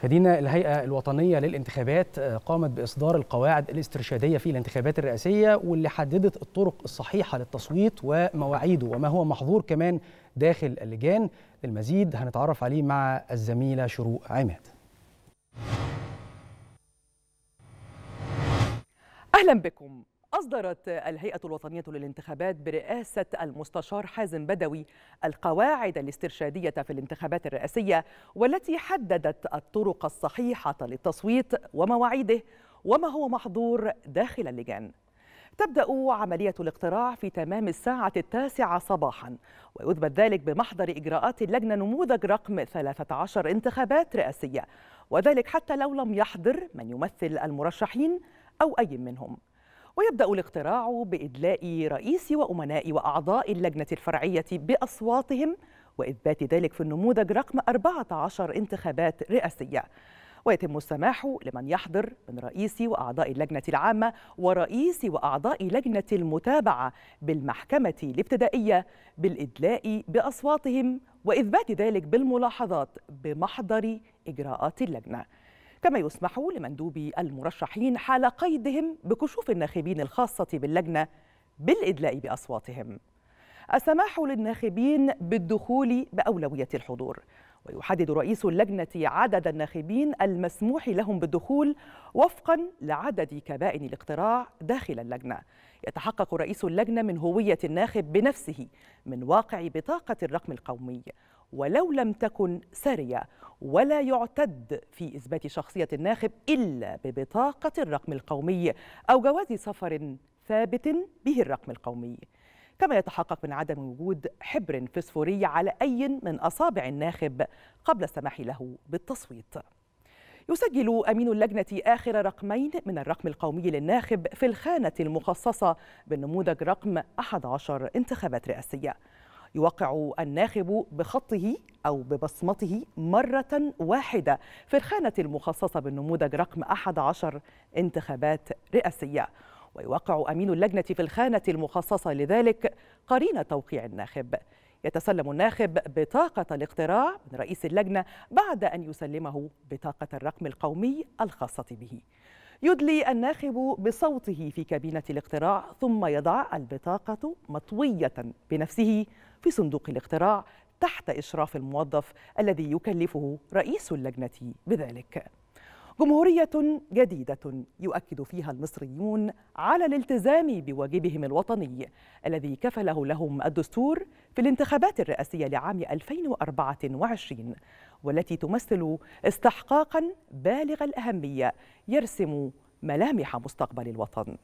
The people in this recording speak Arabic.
خدينا الهيئة الوطنية للانتخابات آه، قامت بإصدار القواعد الاسترشادية في الانتخابات الرئاسية واللي حددت الطرق الصحيحة للتصويت ومواعيده وما هو محظور كمان داخل اللجان المزيد هنتعرف عليه مع الزميلة شروق عماد أهلا بكم أصدرت الهيئة الوطنية للانتخابات برئاسة المستشار حازم بدوي القواعد الاسترشادية في الانتخابات الرئاسية والتي حددت الطرق الصحيحة للتصويت ومواعيده وما هو محظور داخل اللجان تبدأ عملية الاقتراع في تمام الساعة التاسعة صباحا ويثبت ذلك بمحضر إجراءات اللجنة نموذج رقم 13 انتخابات رئاسية وذلك حتى لو لم يحضر من يمثل المرشحين أو أي منهم ويبدأ الاقتراع بإدلاء رئيس وأمناء وأعضاء اللجنة الفرعية بأصواتهم وإثبات ذلك في النموذج رقم 14 انتخابات رئاسية ويتم السماح لمن يحضر من رئيس وأعضاء اللجنة العامة ورئيس وأعضاء لجنة المتابعة بالمحكمة الابتدائية بالإدلاء بأصواتهم وإثبات ذلك بالملاحظات بمحضر إجراءات اللجنة كما يسمح لمندوبي المرشحين حال قيدهم بكشوف الناخبين الخاصة باللجنة بالإدلاء بأصواتهم السماح للناخبين بالدخول بأولوية الحضور ويحدد رئيس اللجنة عدد الناخبين المسموح لهم بالدخول وفقا لعدد كبائن الاقتراع داخل اللجنة يتحقق رئيس اللجنة من هوية الناخب بنفسه من واقع بطاقة الرقم القومي ولو لم تكن سارية ولا يعتد في إثبات شخصية الناخب إلا ببطاقة الرقم القومي أو جواز سفر ثابت به الرقم القومي كما يتحقق من عدم وجود حبر فسفوري على أي من أصابع الناخب قبل السماح له بالتصويت يسجل أمين اللجنة آخر رقمين من الرقم القومي للناخب في الخانة المخصصة بالنموذج رقم 11 انتخابات رئاسية يوقع الناخب بخطه أو ببصمته مرة واحدة في الخانة المخصصة بالنموذج رقم 11 انتخابات رئاسية ويوقع أمين اللجنة في الخانة المخصصة لذلك قرين توقيع الناخب يتسلم الناخب بطاقة الاقتراع من رئيس اللجنة بعد أن يسلمه بطاقة الرقم القومي الخاصة به يدلي الناخب بصوته في كابينة الاقتراع ثم يضع البطاقة مطوية بنفسه في صندوق الاقتراع تحت إشراف الموظف الذي يكلفه رئيس اللجنة بذلك. جمهورية جديدة يؤكد فيها المصريون على الالتزام بواجبهم الوطني الذي كفله لهم الدستور في الانتخابات الرئاسية لعام 2024 والتي تمثل استحقاقا بالغ الأهمية يرسم ملامح مستقبل الوطن